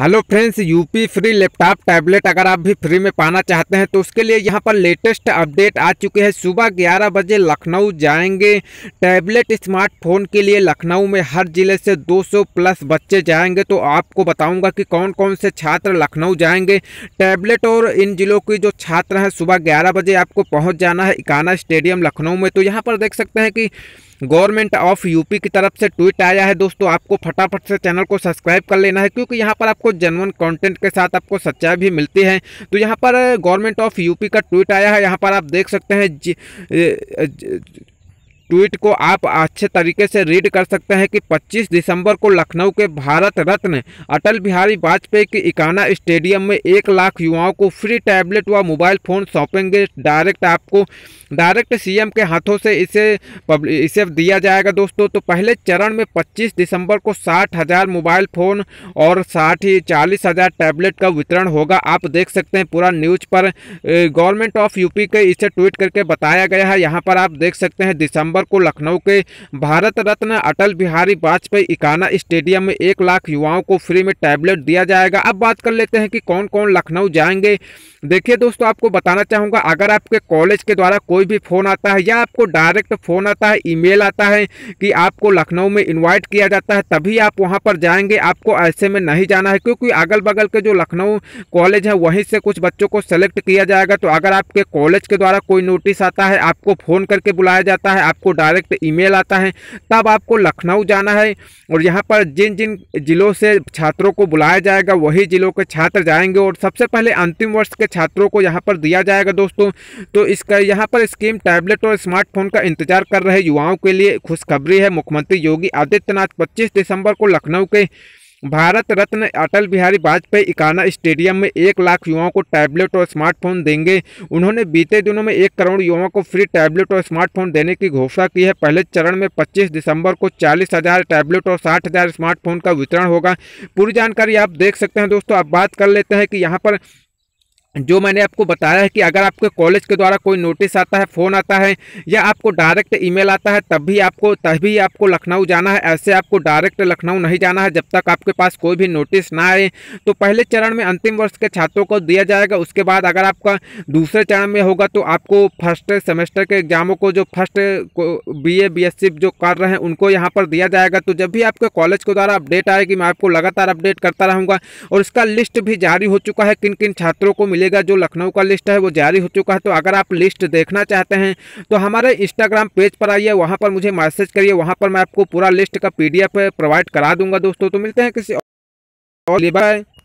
hello friends UP free laptop tablet अगर आप भी फ्री में पाना चाहते हैं तो उसके लिए यहां पर लेटेस्ट अपडेट आ चुके हैं सुबह 11 बजे लखनऊ जाएंगे टैबलेट स्मार्टफोन के लिए लखनऊ में हर जिले से 200 प्लस बच्चे जाएंगे तो आपको बताऊंगा कि कौन कौन से छात्र लखनऊ जाएंगे टैबलेट और इन जिलों की जो छात्र हैं सुबह ग्यारह बजे आपको पहुँच जाना है इकाना स्टेडियम लखनऊ में तो यहाँ पर देख सकते हैं कि गवर्नमेंट ऑफ यूपी की तरफ से ट्वीट आया है दोस्तों आपको फटाफट से चैनल को सब्सक्राइब कर लेना है क्योंकि यहाँ पर आपको जनवन कंटेंट के साथ आपको सच्चाई भी मिलती है तो यहाँ पर गवर्नमेंट ऑफ यूपी का ट्वीट आया है यहाँ पर आप देख सकते हैं ट्वीट को आप अच्छे तरीके से रीड कर सकते हैं कि 25 दिसंबर को लखनऊ के भारत रत्न अटल बिहारी वाजपेयी के इकाना स्टेडियम में एक लाख युवाओं को फ्री टैबलेट व मोबाइल फ़ोन सौंपेंगे डायरेक्ट आपको डायरेक्ट सीएम के हाथों से इसे इसे दिया जाएगा दोस्तों तो पहले चरण में 25 दिसंबर को साठ हज़ार मोबाइल फ़ोन और साठ ही चालीस हज़ार टैबलेट का वितरण होगा आप देख सकते हैं पूरा न्यूज़ पर गवर्नमेंट ऑफ यूपी के इसे ट्वीट करके बताया गया है यहाँ पर आप देख सकते हैं दिसंबर को लखनऊ के भारत रत्न अटल बिहारी वाजपेयी इकाना स्टेडियम में एक लाख युवाओं को फ्री में टैबलेट दिया जाएगा अब बात कर लेते हैं कि कौन कौन लखनऊ जाएंगे देखिए दोस्तों आपको बताना चाहूँगा अगर आपके कॉलेज के द्वारा कोई कोई भी फ़ोन आता है या आपको डायरेक्ट फ़ोन आता है ईमेल आता है कि आपको लखनऊ में इन्वाइट किया जाता है तभी आप वहाँ पर जाएंगे आपको ऐसे में नहीं जाना है क्योंकि अगल बगल के जो लखनऊ कॉलेज है वहीं से कुछ बच्चों को सेलेक्ट किया जाएगा तो अगर आपके कॉलेज के द्वारा कोई नोटिस आता है आपको फ़ोन करके बुलाया जाता है आपको डायरेक्ट ईमेल आता है तब आपको लखनऊ जाना है और यहाँ पर जिन जिन जिलों से छात्रों को बुलाया जाएगा वही जिलों के छात्र जाएंगे और सबसे पहले अंतिम वर्ष के छात्रों को यहाँ पर दिया जाएगा दोस्तों तो इसका यहाँ पर स्कीम टैबलेट और स्मार्टफोन का इंतजार कर रहे युवाओं के लिए खुशखबरी है मुख्यमंत्री योगी आदित्यनाथ 25 दिसंबर को लखनऊ के भारत रत्न अटल बिहारी वाजपेयी इकाना स्टेडियम में एक लाख युवाओं को टैबलेट और स्मार्टफोन देंगे उन्होंने बीते दिनों में एक करोड़ युवाओं को फ्री टैबलेट और स्मार्टफोन देने की घोषणा की है पहले चरण में 25 दिसंबर को चालीस हजार टैबलेट और साठ हजार स्मार्टफोन का वितरण होगा पूरी जानकारी आप देख सकते हैं दोस्तों अब बात कर लेते हैं कि यहाँ पर जो मैंने आपको बताया है कि अगर आपके कॉलेज के द्वारा कोई नोटिस आता है फ़ोन आता है या आपको डायरेक्ट ईमेल आता है तब भी आपको तभी आपको लखनऊ जाना है ऐसे आपको डायरेक्ट लखनऊ नहीं जाना है जब तक आपके पास कोई भी नोटिस ना आए तो पहले चरण में अंतिम वर्ष के छात्रों को दिया जाएगा उसके बाद अगर आपका दूसरे चरण में होगा तो आपको फर्स्ट सेमेस्टर के एग्ज़ामों को जो first B A B S C जो कर रहे हैं उनको यहाँ पर दिया जाएगा तो जब भी आपके कॉलेज के द्वारा अपडेट आएगी मैं आपको लगातार अपडेट करता रहूँगा और इसका लिस्ट भी जारी हो चुका है किन किन छात्रों को मिले मिलेगा जो लखनऊ का लिस्ट है वो जारी हो चुका है तो अगर आप लिस्ट देखना चाहते हैं तो हमारे इंस्टाग्राम पेज पर आइए वहाँ पर मुझे मैसेज करिए वहाँ पर मैं आपको पूरा लिस्ट का पी प्रोवाइड करा दूंगा दोस्तों तो मिलते हैं किसी और बाय